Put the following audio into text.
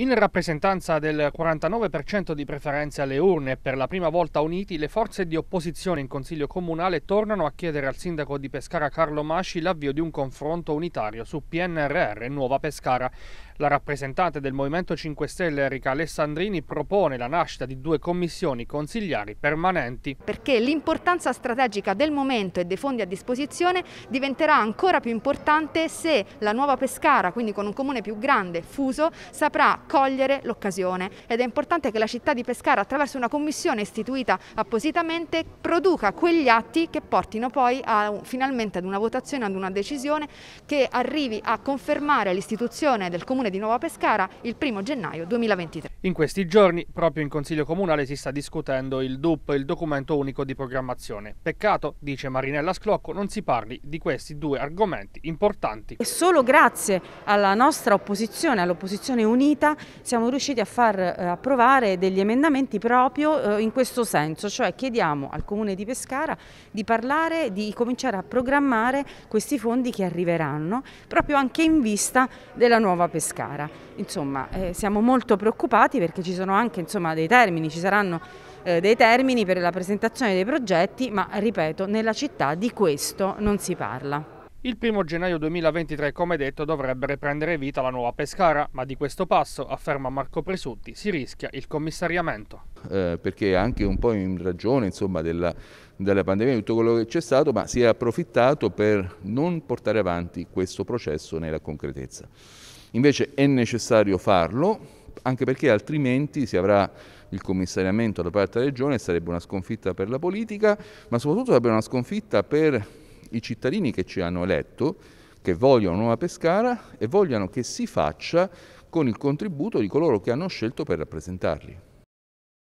In rappresentanza del 49% di preferenze alle urne e per la prima volta uniti, le forze di opposizione in Consiglio Comunale tornano a chiedere al sindaco di Pescara Carlo Masci l'avvio di un confronto unitario su PNRR e Nuova Pescara. La rappresentante del Movimento 5 Stelle Enrica Alessandrini propone la nascita di due commissioni consigliari permanenti. Perché l'importanza strategica del momento e dei fondi a disposizione diventerà ancora più importante se la Nuova Pescara, quindi con un comune più grande, fuso, saprà cogliere l'occasione ed è importante che la città di Pescara attraverso una commissione istituita appositamente produca quegli atti che portino poi a, finalmente ad una votazione, ad una decisione che arrivi a confermare l'istituzione del Comune di Nuova Pescara il 1 gennaio 2023. In questi giorni, proprio in Consiglio Comunale, si sta discutendo il DUP, il documento unico di programmazione. Peccato, dice Marinella Sclocco, non si parli di questi due argomenti importanti. E solo grazie alla nostra opposizione, all'opposizione unita, siamo riusciti a far eh, approvare degli emendamenti proprio eh, in questo senso, cioè chiediamo al Comune di Pescara di parlare, di cominciare a programmare questi fondi che arriveranno, proprio anche in vista della nuova Pescara. Insomma, eh, siamo molto preoccupati dati perché ci sono anche insomma, dei termini, ci saranno eh, dei termini per la presentazione dei progetti, ma ripeto, nella città di questo non si parla. Il 1 gennaio 2023, come detto, dovrebbe prendere vita la nuova Pescara, ma di questo passo, afferma Marco Presutti, si rischia il commissariamento. Eh, perché anche un po' in ragione insomma, della, della pandemia, e tutto quello che c'è stato, ma si è approfittato per non portare avanti questo processo nella concretezza. Invece è necessario farlo, anche perché altrimenti si avrà il commissariamento da parte della Regione, sarebbe una sconfitta per la politica, ma soprattutto sarebbe una sconfitta per i cittadini che ci hanno eletto, che vogliono Nuova Pescara e vogliono che si faccia con il contributo di coloro che hanno scelto per rappresentarli.